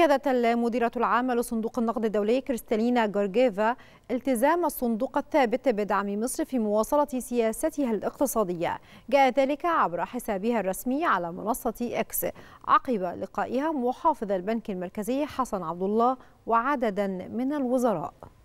أكدت المديرة العامة لصندوق النقد الدولي كريستالينا جورجيفا التزام الصندوق الثابت بدعم مصر في مواصلة سياستها الاقتصادية جاء ذلك عبر حسابها الرسمي على منصة إكس عقب لقائها محافظ البنك المركزي حسن عبد الله وعددا من الوزراء